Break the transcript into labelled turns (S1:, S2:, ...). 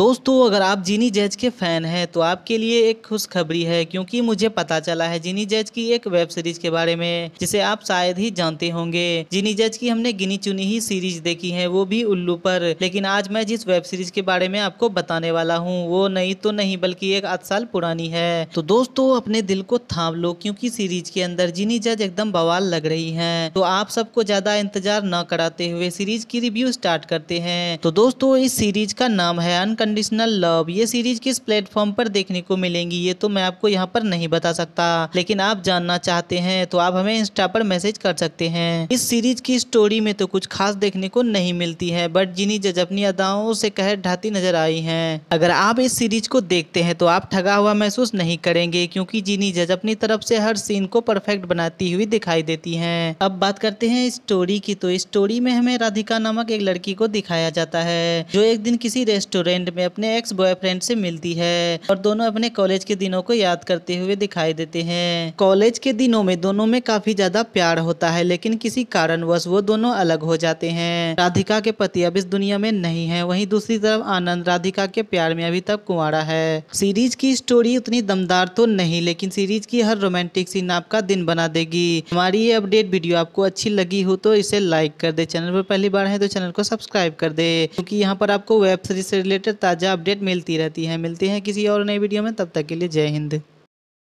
S1: दोस्तों अगर आप जीनी जैज के फ़ैन हैं तो आपके लिए एक खुशखबरी है क्योंकि मुझे पता चला है जीनी जैज की एक वेब सीरीज के बारे में जिसे आप शायद ही जानते होंगे जीनी जैज की हमने गिनी चुनी ही सीरीज देखी है वो भी उल्लू पर लेकिन आज मैं जिस वेब सीरीज के बारे में आपको बताने वाला हूँ वो नहीं तो नहीं बल्कि एक आठ साल पुरानी है तो दोस्तों अपने दिल को थाम लो क्योंकि सीरीज के अंदर जीनी जैज एकदम बवाल लग रही है तो आप सबको ज्यादा इंतजार न कराते हुए सीरीज की रिव्यू स्टार्ट करते हैं तो दोस्तों इस सीरीज का नाम है अनकन अनकंडीशनल लव ये सीरीज किस प्लेटफॉर्म पर देखने को मिलेंगी ये तो मैं आपको यहाँ पर नहीं बता सकता लेकिन आप जानना चाहते हैं तो आप हमें इंस्टा पर मैसेज कर सकते हैं इस सीरीज की स्टोरी में तो कुछ खास देखने को नहीं मिलती है बट जिनी जज अपनी अदाओं से कह ढाती नजर आई है अगर आप इस सीरीज को देखते हैं तो आप ठगा हुआ महसूस नहीं करेंगे क्योंकि जिनी जज अपनी तरफ से हर सीन को परफेक्ट बनाती हुई दिखाई देती हैं अब बात करते हैं स्टोरी की तो स्टोरी में हमें राधिका नामक एक लड़की को दिखाया जाता है जो एक दिन किसी रेस्टोरेंट में में अपने एक्स बॉयफ्रेंड से मिलती है और दोनों अपने कॉलेज के दिनों को याद करते हुए दिखाई देते हैं कॉलेज के दिनों में दोनों में काफी ज्यादा प्यार होता है लेकिन किसी कारणवश वो दोनों अलग हो जाते हैं राधिका के पति अब इस दुनिया में नहीं है वही दूसरी तरफ आनंद राधिका के प्यार में अभी तक कुंवारा है सीरीज की स्टोरी उतनी दमदार तो नहीं लेकिन सीरीज की हर रोमांटिक सीन आपका दिन बना देगी हमारी ये अपडेट वीडियो आपको अच्छी लगी हो तो इसे लाइक कर दे चैनल पर पहली बार है तो चैनल को सब्सक्राइब कर दे क्योंकि यहाँ पर आपको वेब सीरीज से रिलेटेड ताज़ा अपडेट मिलती रहती है मिलते हैं किसी और नए वीडियो में तब तक के लिए जय हिंद